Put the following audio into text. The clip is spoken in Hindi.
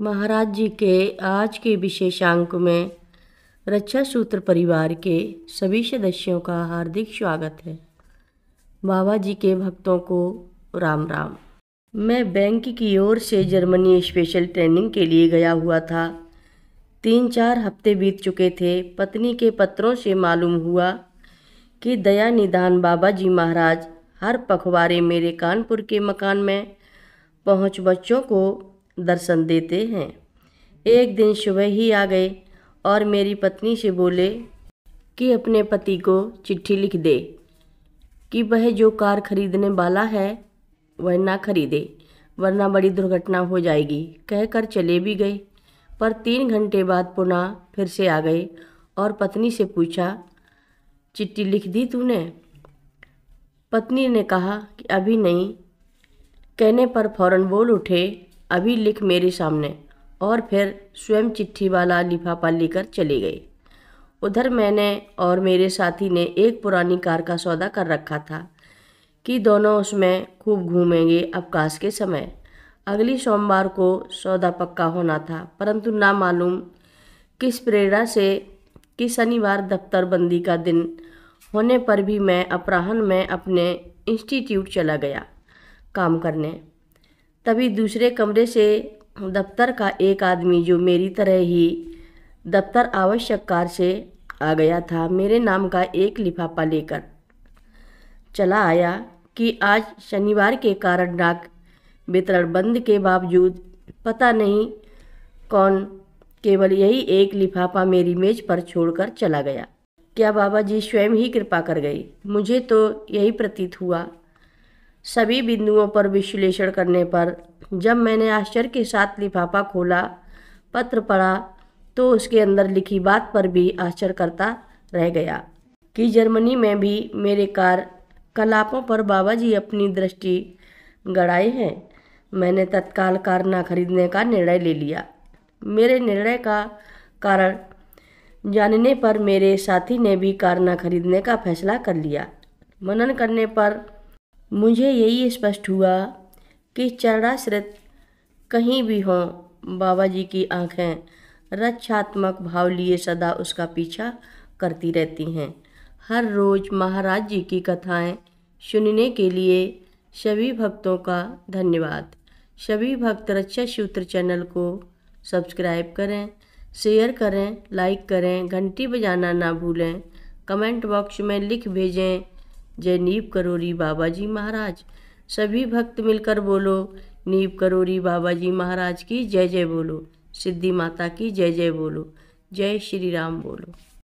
महाराज जी के आज के विशेषांक में रक्षा सूत्र परिवार के सभी सदस्यों का हार्दिक स्वागत है बाबा जी के भक्तों को राम राम मैं बैंक की ओर से जर्मनी स्पेशल ट्रेनिंग के लिए गया हुआ था तीन चार हफ्ते बीत चुके थे पत्नी के पत्रों से मालूम हुआ कि दया निदान बाबा जी महाराज हर पखवारे मेरे कानपुर के मकान में पहुंच बच्चों को दर्शन देते हैं एक दिन सुबह ही आ गए और मेरी पत्नी से बोले कि अपने पति को चिट्ठी लिख दे कि वह जो कार खरीदने वाला है वह ना खरीदे वरना बड़ी दुर्घटना हो जाएगी कहकर चले भी गए पर तीन घंटे बाद पुनः फिर से आ गए और पत्नी से पूछा चिट्ठी लिख दी तूने पत्नी ने कहा कि अभी नहीं कहने पर फौरन बोल उठे अभी लिख मेरे सामने और फिर स्वयं चिट्ठी वाला लिफाफा लेकर चले गए उधर मैंने और मेरे साथी ने एक पुरानी कार का सौदा कर रखा था कि दोनों उसमें खूब घूमेंगे अवकाश के समय अगली सोमवार को सौदा पक्का होना था परंतु ना मालूम किस प्रेरणा से कि शनिवार दफ्तर बंदी का दिन होने पर भी मैं अपराहन में अपने इंस्टीट्यूट चला गया काम करने तभी दूसरे कमरे से दफ्तर का एक आदमी जो मेरी तरह ही दफ्तर आवश्यक कार से आ गया था मेरे नाम का एक लिफाफा लेकर चला आया कि आज शनिवार के कारण डाक वितरण बंद के बावजूद पता नहीं कौन केवल यही एक लिफाफा मेरी मेज पर छोड़कर चला गया क्या बाबा जी स्वयं ही कृपा कर गई मुझे तो यही प्रतीत हुआ सभी बिंदुओं पर विश्लेषण करने पर जब मैंने आश्चर्य के साथ लिफाफा खोला पत्र पढ़ा तो उसके अंदर लिखी बात पर भी आश्चर्य करता रह गया कि जर्मनी में भी मेरे कार कलापों पर बाबा जी अपनी दृष्टि गड़ाए हैं मैंने तत्काल कार ना खरीदने का निर्णय ले लिया मेरे निर्णय का कारण जानने पर मेरे साथी ने भी कार ना खरीदने का फैसला कर लिया मनन करने पर मुझे यही स्पष्ट हुआ कि चरणाश्रित कहीं भी हों बाबा जी की आंखें रक्षात्मक भाव लिए सदा उसका पीछा करती रहती हैं हर रोज़ महाराज जी की कथाएं सुनने के लिए सभी भक्तों का धन्यवाद सभी भक्त रक्षा सूत्र चैनल को सब्सक्राइब करें शेयर करें लाइक करें घंटी बजाना ना भूलें कमेंट बॉक्स में लिख भेजें जय नीब करोरी बाबा जी महाराज सभी भक्त मिलकर बोलो नीब करोरी बाबा जी महाराज की जय जय बोलो सिद्धि माता की जय जय बोलो जय श्री राम बोलो